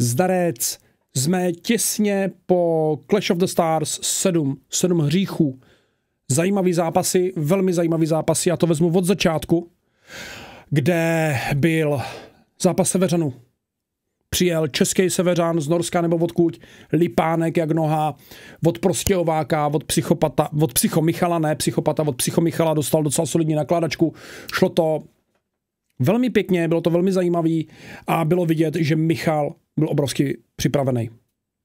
Zdarec, jsme těsně po Clash of the Stars 7, 7 hříchů. Zajímavý zápasy, velmi zajímavý zápasy, já to vezmu od začátku, kde byl zápas Severanu. Přijel český Severan z Norska nebo odkud, Lipánek jak noha, od Prostějováka, od psychopata, od psychomichala, ne psychopata, od psychomichala dostal docela solidní nakladačku, šlo to velmi pěkně, bylo to velmi zajímavý a bylo vidět, že Michal byl obrovsky připravený.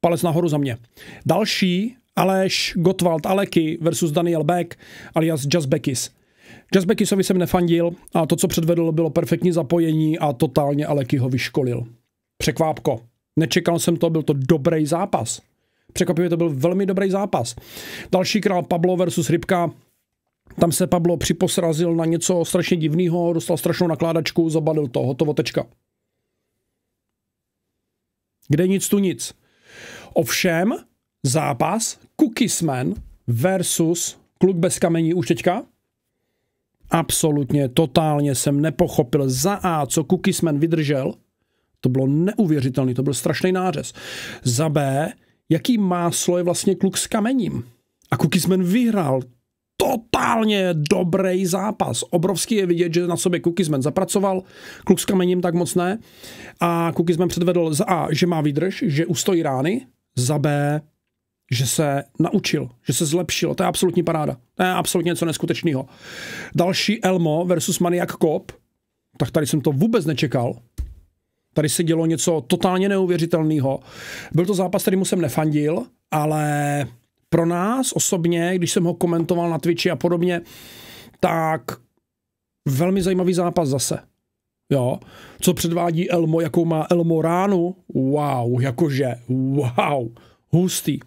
Palec nahoru za mě. Další, Aleš Gottwald Aleky versus Daniel Beck alias Just Beckis. Just Beckisovi jsem nefandil a to, co předvedl, bylo perfektní zapojení a totálně Aleky ho vyškolil. Překvápko. Nečekal jsem to, byl to dobrý zápas. Překvapivě to byl velmi dobrý zápas. Další král Pablo versus Rybka. Tam se Pablo připosrazil na něco strašně divného, dostal strašnou nakládačku, zabalil to, hotovo, tečka. Kde nic tu nic. Ovšem, zápas Cookiesman versus kluk bez kamení už teďka absolutně, totálně jsem nepochopil za A, co Cookiesman vydržel, to bylo neuvěřitelné, to byl strašný nářez. Za B, jaký máslo je vlastně kluk s kamením. A Cookiesman vyhrál totálně dobrý zápas. Obrovský je vidět, že na sobě Kukizmen zapracoval, kluk s kamením tak moc ne. A Kukizmen předvedl za A, že má výdrž, že ustojí rány, za B, že se naučil, že se zlepšil. To je absolutní paráda. To je absolutně něco neskutečného. Další Elmo versus Maniak Kop. Tak tady jsem to vůbec nečekal. Tady se dělo něco totálně neuvěřitelného. Byl to zápas, mu jsem nefandil, ale pro nás osobně, když jsem ho komentoval na Twitchi a podobně, tak velmi zajímavý zápas zase. Jo, co předvádí Elmo, jakou má Elmo ránu, wow, jakože, wow, hustý.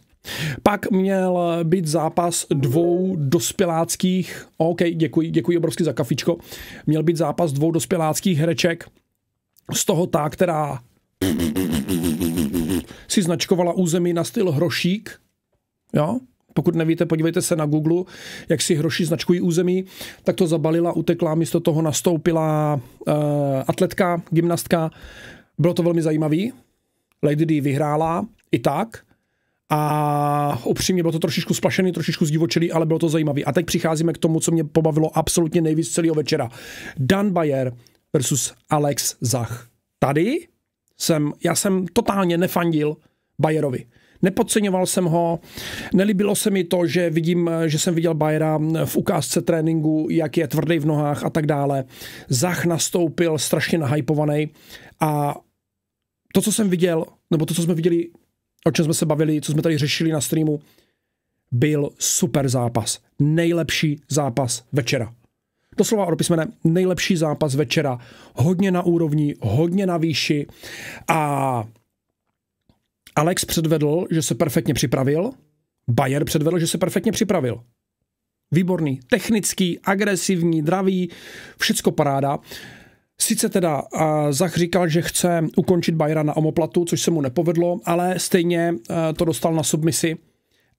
Pak měl být zápas dvou dospěláckých, OK, děkuji, děkuji obrovsky za kafičko, měl být zápas dvou dospěláckých hereček, z toho ta, která si značkovala území na styl Hrošík, Jo? Pokud nevíte, podívejte se na Google, jak si hroši značkují území, tak to zabalila, utekla, místo toho nastoupila uh, atletka, gymnastka. Bylo to velmi zajímavý. Lady D vyhrála i tak. A upřímně bylo to trošičku splašený, trošičku zdivočelý, ale bylo to zajímavý. A teď přicházíme k tomu, co mě pobavilo absolutně nejvíc celého večera. Dan Bayer versus Alex Zach. Tady jsem, já jsem totálně nefandil Bayerovi. Nepodceňoval jsem ho, nelíbilo se mi to, že vidím, že jsem viděl Bajera v ukázce tréninku, jak je tvrdý v nohách a tak dále. Zach nastoupil strašně nahypovaný a to, co jsem viděl, nebo to, co jsme viděli, o čem jsme se bavili, co jsme tady řešili na streamu, byl super zápas. Nejlepší zápas večera. Doslova odepismené, nejlepší zápas večera. Hodně na úrovni, hodně na výši a Alex předvedl, že se perfektně připravil, Bayer předvedl, že se perfektně připravil. Výborný, technický, agresivní, dravý, všecko paráda. Sice teda uh, Zach říkal, že chce ukončit Bayera na omoplatu, což se mu nepovedlo, ale stejně uh, to dostal na submisi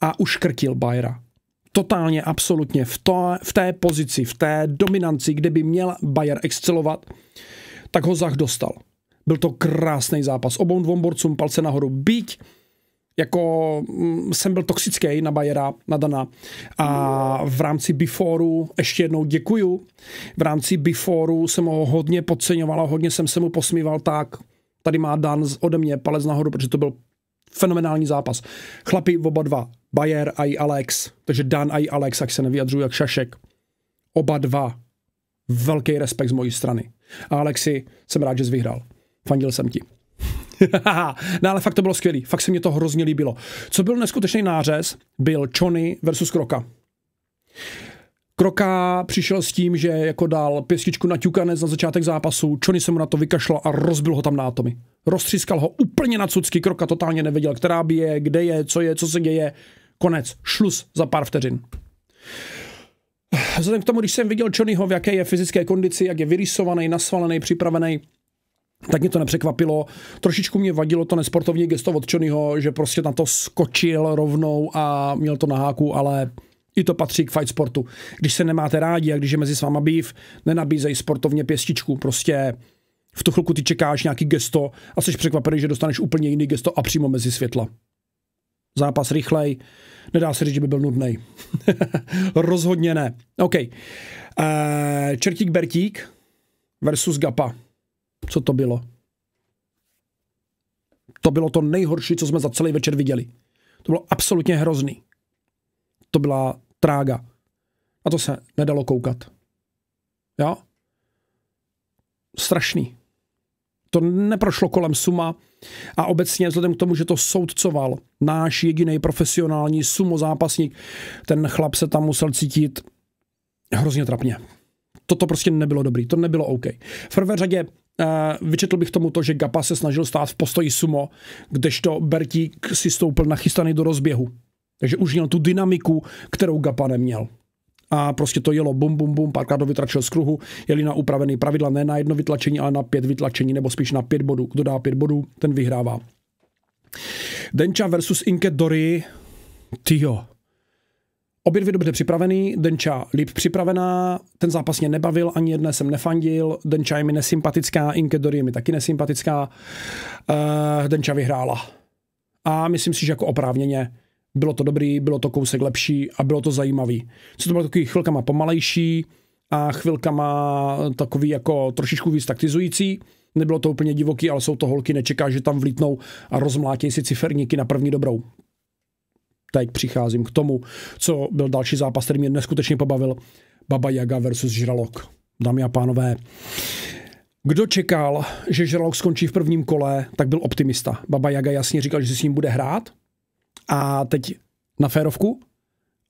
a uškrtil Bayera. Totálně, absolutně v, to, v té pozici, v té dominanci, kde by měl Bayer excelovat, tak ho Zach dostal. Byl to krásný zápas. Obou dvou borcům palce nahoru. Byť jako mm, jsem byl toxický na Bayera, na Dana. A v rámci Biforu, ještě jednou děkuju, v rámci Biforu jsem ho hodně podceňoval a hodně jsem se mu posmíval tak, tady má Dan ode mě palec nahoru, protože to byl fenomenální zápas. Chlapi oba dva, Bayer a i Alex, takže Dan a i Alex, jak se nevyjadřuju jak šašek. Oba dva, velký respekt z mojí strany. A Alexi, jsem rád, že jsi vyhrál. Fandil jsem ti. no ale fakt to bylo skvělý, fakt se mě to hrozně líbilo. Co byl neskutečný nářez, byl Johnny versus Kroka. Kroka přišel s tím, že jako dal pěstičku na ťukanec na začátek zápasu, Johnny se mu na to vykašlo a rozbil ho tam na atomy. Roztřískal ho úplně na cucky, Kroka totálně nevěděl, která je, kde je, co je, co se děje. Konec, šlus za pár vteřin. Vzhledem k tomu, když jsem viděl Johnnyho, v jaké je fyzické kondici, jak je vyrysovaný, nasvalený, připravený, tak mě to nepřekvapilo. Trošičku mě vadilo to nesportovní gesto od Johnnyho, že prostě na to skočil rovnou a měl to na háku, ale i to patří k fight sportu. Když se nemáte rádi a když je mezi s váma býv, nenabízej sportovně pěstičku, prostě v tu chvilku ty čekáš nějaký gesto a jsi překvapený, že dostaneš úplně jiný gesto a přímo mezi světla. Zápas rychlej, nedá se říct, že by byl nudný. Rozhodně ne. OK. Eh, Čertík Bertík versus Gapa co to bylo. To bylo to nejhorší, co jsme za celý večer viděli. To bylo absolutně hrozný. To byla trága. A to se nedalo koukat. Jo? Strašný. To neprošlo kolem suma a obecně vzhledem k tomu, že to soudcoval náš jediný profesionální sumo zápasník. ten chlap se tam musel cítit hrozně trapně. Toto prostě nebylo dobrý, to nebylo OK. V prvé řadě Eh, vyčetl bych tomu to, že Gapa se snažil stát v postoji sumo, kdežto Bertík si stoupil nachystaný do rozběhu. Takže už měl tu dynamiku, kterou Gapa neměl. A prostě to jelo bum, bum, bum, párkrát vytračil z kruhu, jeli na upravený pravidla, ne na jedno vytlačení, ale na pět vytlačení, nebo spíš na pět bodů. Kdo dá pět bodů, ten vyhrává. Denča versus Inke Dory. Tyjo, Obě dvě dobře připravený, Denča líp připravená, ten zápas mě nebavil, ani jedné jsem nefandil, Denča je mi nesympatická, Inkedory je mi taky nesympatická, uh, Denča vyhrála. A myslím si, že jako oprávněně bylo to dobrý, bylo to kousek lepší a bylo to zajímavý. Co to bylo takový chvilkama pomalejší a chvilkama takový jako trošičku víc taktizující, nebylo to úplně divoký, ale jsou to holky, nečeká, že tam vlítnou a rozmlátí si ciferníky na první dobrou teď přicházím k tomu, co byl další zápas, který mě neskutečně pobavil. Baba Jaga versus Žralok. Dámy a pánové, kdo čekal, že Žralok skončí v prvním kole, tak byl optimista. Baba Jaga jasně říkal, že si s ním bude hrát. A teď na férovku,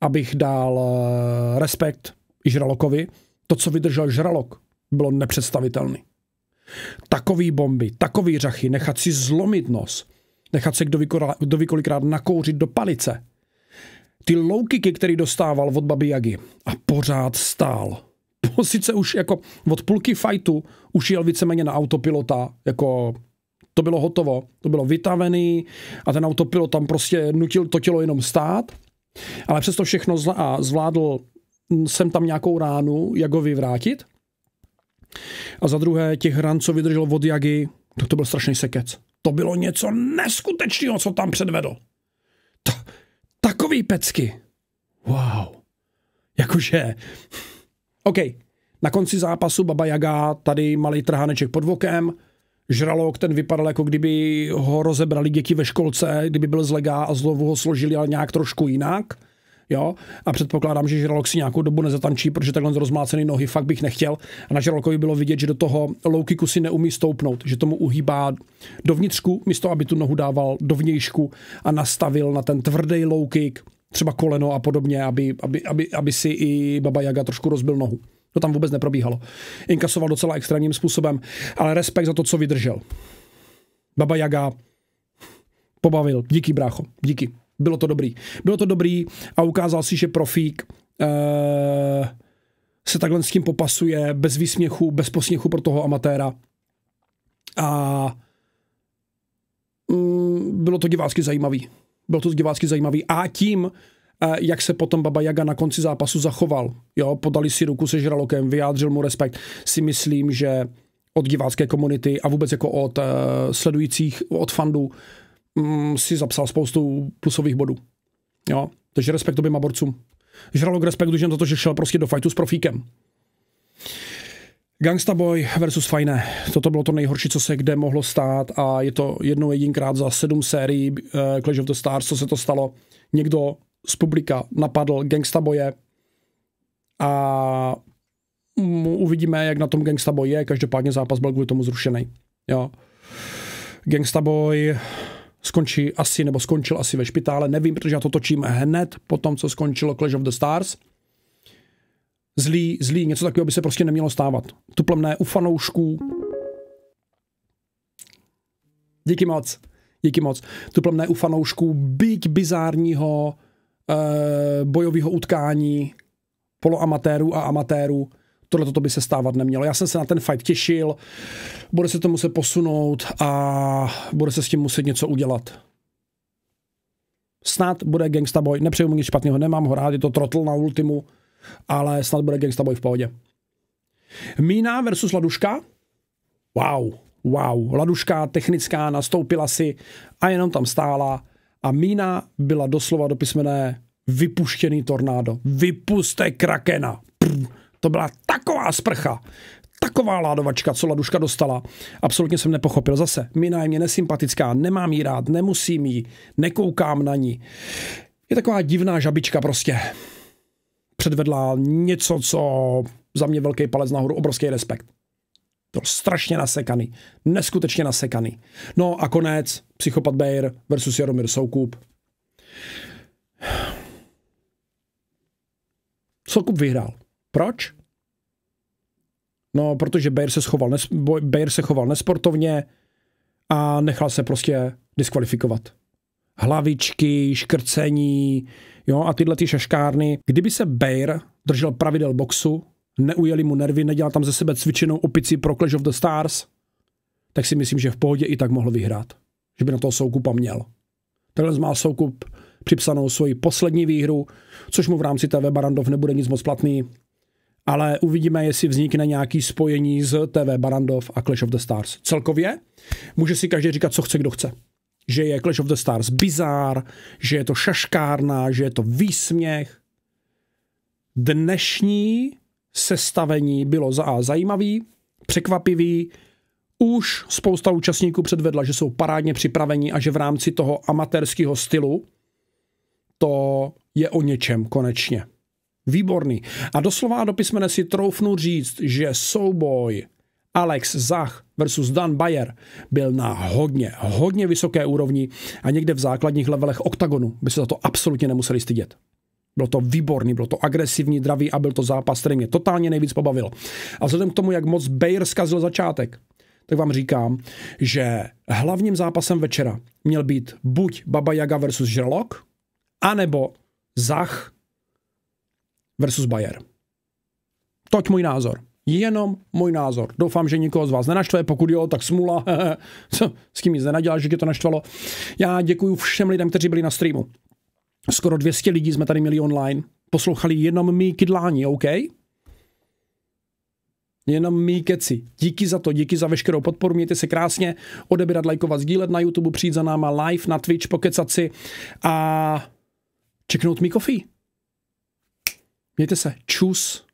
abych dal eh, respekt Žralokovi. To, co vydržel Žralok, bylo nepředstavitelné. Takový bomby, takový řachy, nechat si zlomit nos, nechat se kdo, kdo vykolikrát nakouřit do palice – ty loukiky, který dostával od Babi Jagi a pořád stál. Sice už jako od půlky fightu už jel víceméně na autopilota, jako to bylo hotovo, to bylo vytavený a ten autopilot tam prostě nutil to tělo jenom stát, ale přesto všechno zla- zvládl jsem tam nějakou ránu, jak ho vyvrátit. A za druhé, těch ran, co vydržel od Jagi, tak to byl strašný sekec. To bylo něco neskutečného, co tam předvedl takový pecky. Wow. Jakože. OK. Na konci zápasu Baba Jaga, tady malý trhaneček pod vokem, žralok, ten vypadal jako kdyby ho rozebrali děti ve školce, kdyby byl z lega a zlovu ho složili ale nějak trošku jinak. Jo? A předpokládám, že žralok si nějakou dobu nezatančí, protože takhle rozmácený nohy fakt bych nechtěl. A na žralokovi bylo vidět, že do toho loukiku si neumí stoupnout, že tomu uhýbá dovnitřku, místo aby tu nohu dával dovnějšku a nastavil na ten tvrdý loukik, třeba koleno a podobně, aby, aby, aby, aby si i Baba Jaga trošku rozbil nohu. To tam vůbec neprobíhalo. Inkasoval docela extrémním způsobem, ale respekt za to, co vydržel. Baba Jaga pobavil. Díky, brácho. Díky. Bylo to dobrý. Bylo to dobrý a ukázal si, že profík uh, se takhle s tím popasuje bez výsměchu, bez posměchu pro toho amatéra. A um, bylo to divácky zajímavý. Bylo to divácky zajímavý. A tím, uh, jak se potom Baba Jaga na konci zápasu zachoval. Jo, podali si ruku se žralokem, vyjádřil mu respekt. Si myslím, že od divácké komunity a vůbec jako od uh, sledujících, od fandů, mm, si zapsal spoustu plusových bodů. Jo, takže respekt oběma borcům. Žralok respekt už jen za to, že šel prostě do fajtu s profíkem. Gangsta Boy versus Fajné. Toto bylo to nejhorší, co se kde mohlo stát a je to jednou jedinkrát za sedm sérií uh, Clash of the Stars, co se to stalo. Někdo z publika napadl Gangsta Boye a uvidíme, jak na tom Gangsta Boy je. Každopádně zápas byl kvůli tomu zrušený. Jo. Gangsta Boy skončí asi, nebo skončil asi ve špitále, nevím, protože já to točím hned po tom, co skončilo Clash of the Stars. Zlý, zlý, něco takového by se prostě nemělo stávat. Tuplemné u fanoušků. Díky moc, díky moc. Tuplemné u fanoušků, byť bizárního e, bojového utkání poloamatérů a amatérů, tohle to by se stávat nemělo. Já jsem se na ten fight těšil, bude se to muset posunout a bude se s tím muset něco udělat. Snad bude Gangsta Boy, nepřeju mu nic špatného, nemám ho rád, je to trotl na ultimu, ale snad bude Gangsta Boy v pohodě. Mína versus Laduška. Wow, wow. Laduška technická nastoupila si a jenom tam stála a Mína byla doslova do písmené vypuštěný tornádo. Vypuste krakena. Prr to byla taková sprcha taková ládovačka, co Laduška dostala. Absolutně jsem nepochopil. Zase, Mina je mě nesympatická, nemám jí rád, nemusím jí, nekoukám na ní. Je taková divná žabička prostě. Předvedla něco, co za mě velký palec nahoru, obrovský respekt. To strašně nasekaný, neskutečně nasekaný. No a konec, Psychopat Bayer versus Jaromir Soukup. Soukup vyhrál. Proč? No, protože Bayer se, schoval, Bayer se choval nesportovně a nechal se prostě diskvalifikovat. Hlavičky, škrcení, jo, a tyhle ty šaškárny. Kdyby se Bayer držel pravidel boxu, neujeli mu nervy, nedělal tam ze sebe cvičenou opici pro Clash of the Stars, tak si myslím, že v pohodě i tak mohl vyhrát. Že by na toho soukupa měl. Tenhle má soukup připsanou svoji poslední výhru, což mu v rámci TV Barandov nebude nic moc platný, ale uvidíme, jestli vznikne nějaký spojení z TV Barandov a Clash of the Stars. Celkově může si každý říkat, co chce, kdo chce. Že je Clash of the Stars bizár, že je to šaškárna, že je to výsměch. Dnešní sestavení bylo za A zajímavý, překvapivý, už spousta účastníků předvedla, že jsou parádně připraveni a že v rámci toho amatérského stylu to je o něčem konečně. Výborný. A doslova do písmene si troufnu říct, že souboj Alex Zach versus Dan Bayer byl na hodně, hodně vysoké úrovni a někde v základních levelech oktagonu by se za to absolutně nemuseli stydět. Bylo to výborný, bylo to agresivní, dravý a byl to zápas, který mě totálně nejvíc pobavil. A vzhledem k tomu, jak moc Bayer zkazil začátek, tak vám říkám, že hlavním zápasem večera měl být buď Baba Jaga versus Žralok, anebo Zach versus Bayer. Toť můj názor. Jenom můj názor. Doufám, že nikoho z vás nenaštve, pokud jo, tak smula. Co, s kým nic nenaděláš, že tě to naštvalo. Já děkuji všem lidem, kteří byli na streamu. Skoro 200 lidí jsme tady měli online. Poslouchali jenom mý kydlání, OK? Jenom mý keci. Díky za to, díky za veškerou podporu, mějte se krásně, odebírat, lajkovat, sdílet na YouTube, přijít za náma live na Twitch, pokecat si a čeknout mi kofí. Mějte se. Čus.